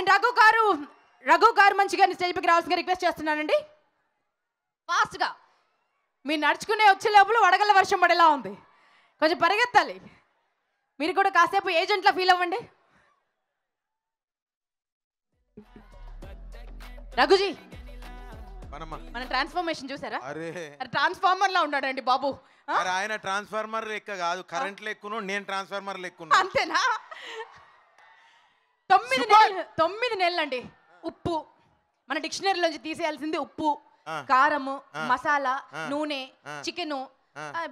And Raghu గారు రఘు గారు మంచిగా స్టేజ్కి రావాల్సిన రిక్వెస్ట్ చేస్తున్నానండి ఫాస్ట్గా మీరు నడుచుకునే వచ్చే లోపల వడగల్ల వర్షం పడేలా ఉంది కొంచెం పరిగెత్తాలి మీరు కూడా కాసేపు ఏజెంట్లా ఫీల్ అవ్వండి రఘుజీ మన ట్రాన్స్ఫర్మేషన్ చూసారా ట్రాన్స్ఫార్మర్ లా ఉన్నాడండి బాబు ఆయన ట్రాన్స్ఫార్మర్ లెక్క కాదు కరెంట్ లెక్కును నేను ట్రాన్స్ఫార్మర్ లెక్కును అంతేనా తొమ్మిది నెలలు తొమ్మిది నెలలు అండి ఉప్పు మన డిక్షనరీ నుంచి తీసేయాల్సింది ఉప్పు కారము మసాలా నూనె చికెను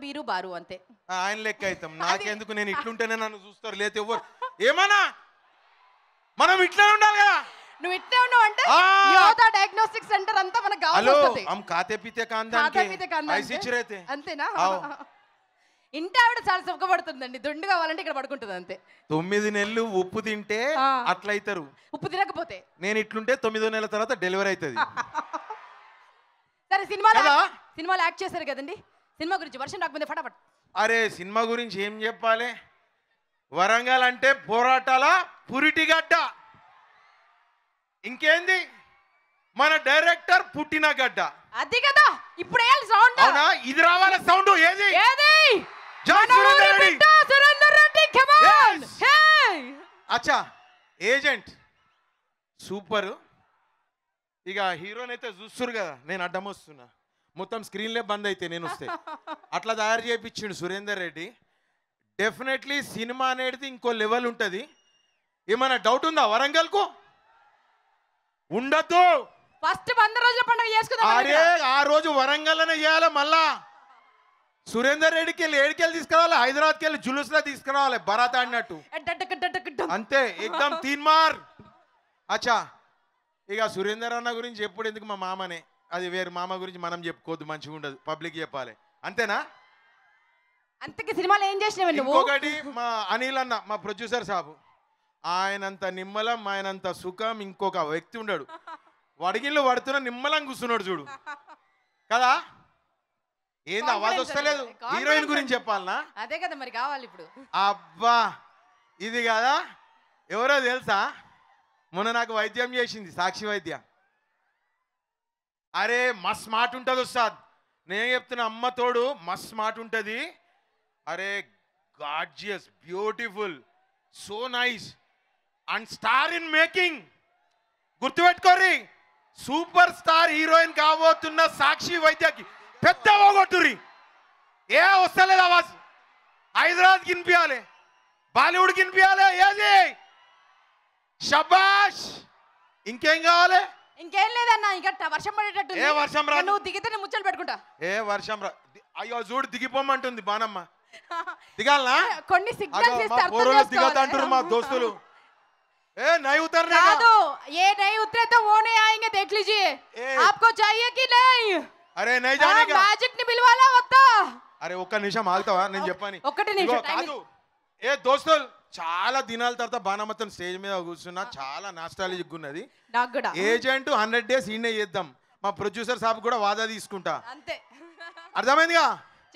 బీరు బారు అంతే ఆయన లెక్క అవుతాం నాకెందుకు నేను ఇట్లుంటేనే నన్ను చూస్తారు లేతే ఎవరు ఏమన్నా మనం ఇట్లా ఉండాలి కదా నువ్వు ఇట్లా ఉన్నావు అంటే యోధ డయాగ్నోస్టిక్ సెంటర్ అంతా మనకు కావాలి హలో అమ్ కాతే పితే కాందా కాతే పితే కాందా ఐసి అంతేనా ఇంట ఆవిడ చాలా సుఖపడుతుందండి దొండు కావాలంటే ఇక్కడ పడుకుంటుంది అంతే తొమ్మిది నెలలు ఉప్పు తింటే ఆ. అట్లయితారు ఉప్పు తినకపోతే నేను ఇట్లుంటే తొమ్మిదో నెలల తర్వాత డెలివరీ అవుతుంది సరే సినిమాలో సినిమాలు యాక్ట్- సినిమాలో యాక్ట్ చేశారు కదండి సినిమా గురించి వర్షం రాకపోతే ఫటాఫట్ అరే సినిమా గురించి ఏం చెప్పాలి వరంగల్ అంటే పోరాటాల పురిటిగడ్డ ఇంకేంది మన డైరెక్టర్ పుట్టిన గడ్డ అది కదా ఇప్పుడు సౌండ్ ఇది రావాలి సౌండ్ ఏది ఏది అచ్చా ఏజెంట్ సూపర్ ఇక అయితే చూస్తురు కదా నేను అడ్డం వస్తున్నా మొత్తం స్క్రీన్లే బంద్ అయితే నేను వస్తే అట్లా తయారు చేయించిండు సురేందర్ రెడ్డి డెఫినెట్లీ సినిమా అనేది ఇంకో లెవెల్ ఉంటుంది ఏమైనా డౌట్ ఉందా వరంగల్కు ఉండద్దు ఫస్ట్ వంద రోజుల పండుగ చేసుకుందాం అరే ఆ రోజు వరంగల్లోనే చేయాలి మళ్ళా సురేందర్ రెడ్డికి వెళ్ళి ఏడికెళ్ళి తీసుకురావాలి హైదరాబాద్కి వెళ్ళి జులూస్ లా తీసుకురావాలి భరత్ ఆడినట్టు అంతే ఎగ్జామ్ తీన్ మార్ అచ్చా ఇక సురేందర్ అన్న గురించి ఎప్పుడు ఎందుకు మా మామనే అది వేరు మామ గురించి మనం చెప్పుకోవద్దు మంచిగా ఉండదు పబ్లిక్ చెప్పాలి అంతేనా అంతకి సినిమాలు ఏం చేసినవి ఒకటి మా అనిల్ అన్న మా ప్రొడ్యూసర్ సాబు ఆయనంత నిమ్మలం ఆయనంత సుఖం ఇంకొక వ్యక్తి ఉండడు వడిగిళ్ళు పడుతున్న నిమ్మలం కూర్చున్నాడు చూడు కదా ఏంది అవాజ్ వస్తలేదు హీరోయిన్ గురించి చెప్పాలనా అదే కదా మరి కావాలి ఇప్పుడు అబ్బా ఇది కదా ఎవరో తెలుసా మొన్న నాకు వైద్యం చేసింది సాక్షి వైద్య అరే మస్ మాట ఉంటుంది ఉస్తాద్ నేను చెప్తున్నా అమ్మ తోడు మస్ మాట ఉంటుంది అరే gorgeous beautiful so nice and star in making గుర్తుపెట్టుకోరి సూపర్ స్టార్ హీరోయిన్ కాబోతున్న సాక్షి వైద్యకి పెద్ద పోగొట్టుర్రి ఏ వస్తలేదు ఆవాజ్ హైదరాబాద్కి వినిపించాలి బాలీవుడ్కి వినిపించాలి ఏది షబాష్ ఇంకేం కావాలి ఇంకేం లేదన్నా ఇంకా వర్షం పడేటట్టు ఏ వర్షం రా నువ్వు దిగితే నేను ముచ్చలు పెట్టుకుంటా ఏ వర్షం రా అయ్యో చూడు దిగిపోమంటుంది బానమ్మ దిగాలనా కొన్ని సిగ్నల్స్ ఇస్తే అర్థం చేసుకోవాలి మా దోస్తులు ए नहीं उतरने का ये नहीं उतरे तो वो नहीं आएंगे देख लीजिए आपको चाहिए कि नहीं అరే నైజానికి మ్యాజిక్ ని పిలవాలా వద్దా అరే ఒక్క నిమిషం ఆగుతావా నేను చెప్పని ఒక్కటి నిమిషం కాదు ఏ దోస్తులు చాలా దినాల తర్వాత బాణమతం స్టేజ్ మీద కూర్చున్నా చాలా నాస్టాలజిక్ ఉన్నది ఏజెంట్ హండ్రెడ్ డేస్ ఈయన చేద్దాం మా ప్రొడ్యూసర్ సాబ్ కూడా వాదా తీసుకుంటా అంతే అర్థమైందిగా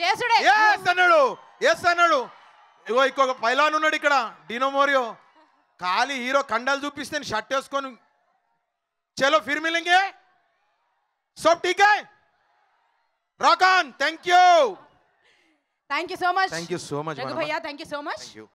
చేసుడే ఎస్ అన్నాడు ఎస్ అన్నాడు ఇగో ఇంకొక పైలాన్ ఉన్నాడు ఇక్కడ డినోమోరియో ఖాళీ హీరో కండలు చూపిస్తే షర్ట్ వేసుకొని చలో ఫిర్మిలింగే సో టీకా Rock on. Thank you. Thank you so much. Thank you so much. Raghu Bhaiya, thank you so much. Thank you.